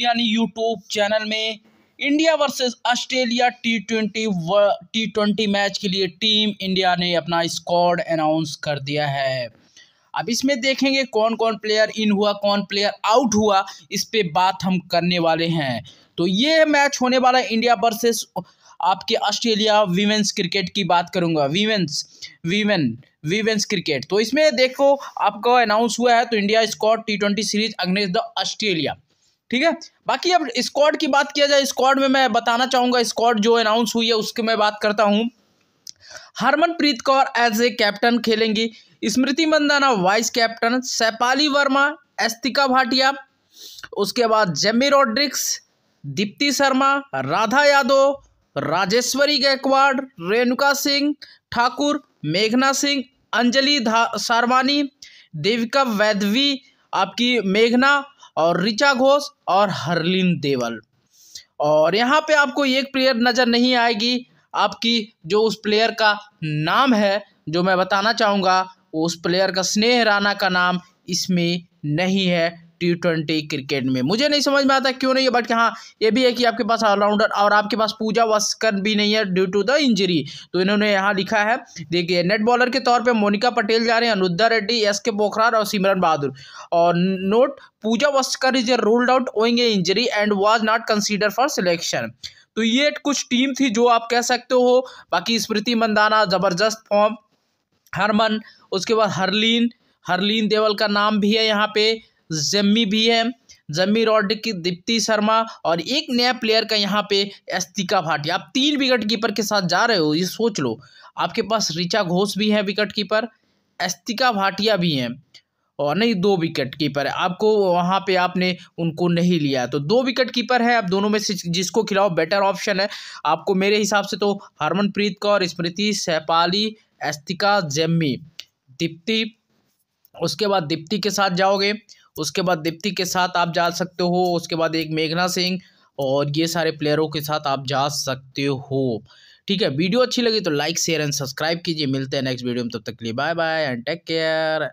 यानी YouTube channel में India versus Australia T twenty T twenty match के लिए टीम इंडिया ने अपना स्क्वाड अनाउंस कर दिया है अब इसमें देखेंगे कौन कौन प्लेयर इन हुआ कौन प्लेयर आउट हुआ इस पर बात हम करने वाले हैं तो ये मैच होने वाला इंडिया वर्सेस आपके ऑस्ट्रेलिया वीमेंस क्रिकेट की बात करूंगा वीमेंस वीमेन वीमेंस क्रिकेट तो इसमें देखो आपका अनाउंस हुआ है तो India squad T twenty series against the Australia ठीक है बाकी अब स्क्वाड की बात किया जाए स्क्वाड में मैं बताना चाहूंगा स्क्वाड जो अनाउंस हुई है उसकी मैं बात करता हूं Harmanpreet Kaur as a captain खेलेंगी स्मृति मंदाना वाइस कैप्टन सैपाली वर्मा एस्तिका भाटिया उसके बाद जेमी रोड्रिक्स दीप्ति शर्मा राधा यादव राजेश्वरी गायकवाड़ रेणुका सिंह ठाकुर मेघना सिंह अंजलि धा सारवानी देविका वैदवी आपकी मेघना और ऋचा घोष और हरलीन देवल और यहाँ पे आपको एक प्लेयर नज़र नहीं आएगी आपकी जो उस प्लेयर का नाम है जो मैं बताना चाहूँगा उस प्लेयर का स्नेह राणा का नाम इसमें नहीं है टी क्रिकेट में मुझे नहीं समझ में आता क्यों नहीं है बट हाँ ये भी है कि आपके पास ऑलराउंडर और आपके पास पूजा वस्कर भी नहीं है ड्यू टू द इंजरी तो इन्होंने यहाँ लिखा है देखिए नेट बॉलर के तौर पे मोनिका पटेल जा रहे हैं अनुद्धा रेड्डी एस के बोखरार और सिमरन बहादुर और note Pooja Vastrakar is ruled out owing a injury and was not consider for selection तो ये कुछ टीम थी जो आप कह सकते हो बाकी स्मृति मंदाना ज़बरदस्त फॉर्म हरमन उसके बाद हरलीन हरलीन देवल का नाम भी है यहाँ पे जम्मी भी है जम्मी रॉड की दीप्ति शर्मा और एक नया प्लेयर का यहाँ पे अस्तिका भाटिया आप तीन विकेट कीपर के साथ जा रहे हो ये सोच लो आपके पास रिचा घोष भी है विकेट कीपर अस्तिका भाटिया भी हैं और नहीं दो विकेट कीपर है आपको वहाँ पे आपने उनको नहीं लिया तो दो विकेट कीपर है आप दोनों में से जिसको खिलाओ बेटर ऑप्शन है आपको मेरे हिसाब से तो हरमनप्रीत कौर स्मृति सहपाली अस्तिका जम्मी दीप्ति उसके बाद दीप्ति के साथ जाओगे उसके बाद दीप्ति के साथ आप जा सकते हो उसके बाद एक मेघना सिंह और ये सारे प्लेयरों के साथ आप जा सकते हो ठीक है वीडियो अच्छी लगी तो लाइक शेयर एंड सब्सक्राइब कीजिए मिलते हैं नेक्स्ट वीडियो में तब तक के लिए bye bye and take care